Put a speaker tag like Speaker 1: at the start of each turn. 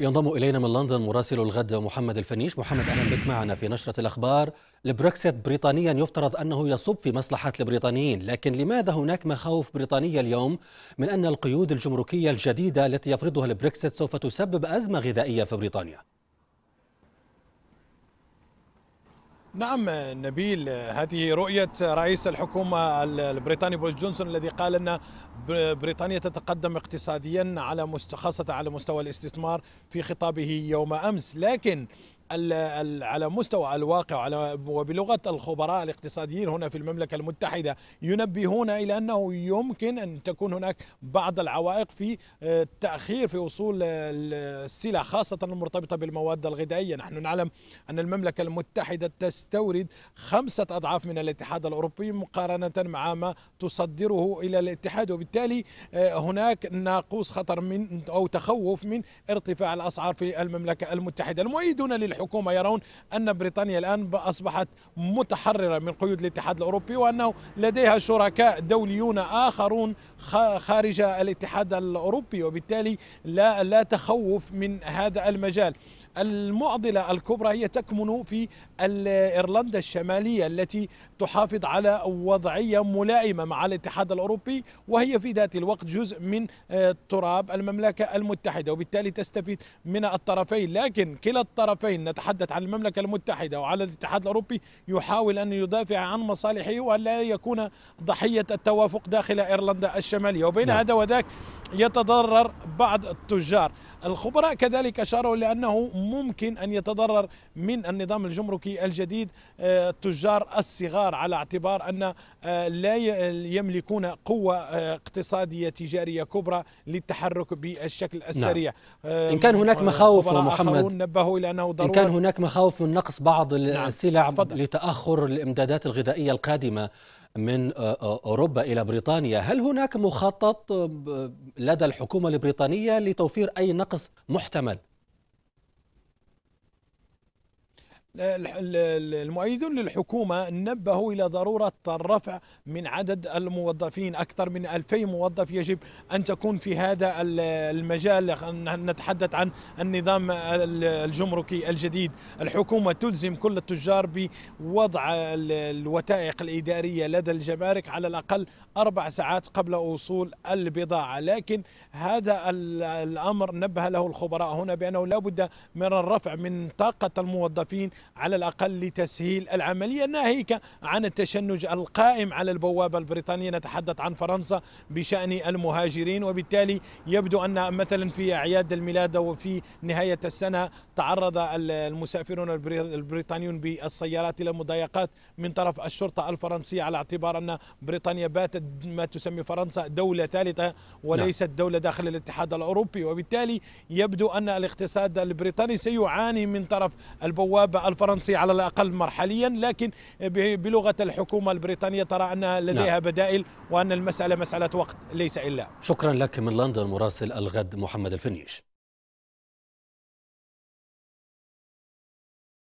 Speaker 1: ينضم الينا من لندن مراسل الغد محمد الفنيش، محمد اهلا بك معنا في نشره الاخبار، البريكسيت بريطانيا يفترض انه يصب في مصلحه البريطانيين، لكن لماذا هناك مخاوف بريطانيه اليوم من ان القيود الجمركيه الجديده التي يفرضها البريكسيت سوف تسبب ازمه غذائيه في بريطانيا؟
Speaker 2: نعم نبيل هذه رؤية رئيس الحكومة البريطاني بوريس جونسون الذي قال أن بريطانيا تتقدم اقتصاديا على خاصة على مستوى الاستثمار في خطابه يوم أمس لكن على مستوى الواقع على وبلغه الخبراء الاقتصاديين هنا في المملكه المتحده ينبهون الى انه يمكن ان تكون هناك بعض العوائق في آه، تاخير في وصول آه، السلع خاصه المرتبطه بالمواد الغذائيه، نحن نعلم ان المملكه المتحده تستورد خمسه اضعاف من الاتحاد الاوروبي مقارنه مع ما تصدره الى الاتحاد وبالتالي آه، هناك ناقوس خطر من او تخوف من ارتفاع الاسعار في المملكه المتحده، المؤيدون لل الحكومة يرون أن بريطانيا الآن أصبحت متحررة من قيود الاتحاد الأوروبي وأنه لديها شركاء دوليون آخرون خارج الاتحاد الأوروبي وبالتالي لا, لا تخوف من هذا المجال المعضلة الكبرى هي تكمن في إيرلندا الشمالية التي تحافظ على وضعية ملائمة مع الاتحاد الأوروبي وهي في ذات الوقت جزء من آه، تراب المملكة المتحدة وبالتالي تستفيد من الطرفين لكن كلا الطرفين نتحدث عن المملكة المتحدة وعلى الاتحاد الأوروبي يحاول أن يدافع عن مصالحه وأن لا يكون ضحية التوافق داخل إيرلندا الشمالية وبين نعم. هذا وذاك يتضرر بعض التجار الخبراء كذلك أشاروا لأنه ممكن أن يتضرر من النظام الجمركي الجديد التجار آه، الصغار على اعتبار أن آه، لا يملكون قوة آه، اقتصادية تجارية كبرى للتحرك بالشكل نعم. السريع نعم. إن كان هناك مخاوف محمد نبهوا إلى أنه ضروري إن كان
Speaker 1: هناك مخاوف من نقص بعض نعم. السلع نعم. لتأخر الإمدادات الغذائية القادمة من آه، آه، أوروبا إلى بريطانيا هل هناك مخطط آه، لدى الحكومة البريطانية لتوفير أي نقص محتمل
Speaker 2: المؤيدون للحكومة نبهوا إلى ضرورة الرفع من عدد الموظفين أكثر من 2000 موظف يجب أن تكون في هذا المجال نتحدث عن النظام الجمركي الجديد الحكومة تلزم كل التجار بوضع الوثائق الإدارية لدى الجمارك على الأقل أربع ساعات قبل وصول البضاعة لكن هذا الأمر نبه له الخبراء هنا بأنه لا بد من الرفع من طاقة الموظفين على الأقل لتسهيل العملية ناهيك عن التشنج القائم على البوابة البريطانية نتحدث عن فرنسا بشأن المهاجرين وبالتالي يبدو أن مثلا في أعياد الميلاد وفي نهاية السنة تعرض المسافرون البريطانيون بالسيارات إلى مضايقات من طرف الشرطة الفرنسية على اعتبار أن بريطانيا باتت ما تسمي فرنسا دولة ثالثة وليست نعم. دولة داخل الاتحاد الأوروبي وبالتالي يبدو أن الاقتصاد البريطاني سيعاني من طرف البوابة الفرنسي على الأقل مرحليا لكن بلغة الحكومة البريطانية ترى أنها لديها نعم. بدائل وأن المسألة مسألة
Speaker 1: وقت ليس إلا شكرا لك من لندن مراسل الغد محمد الفنيش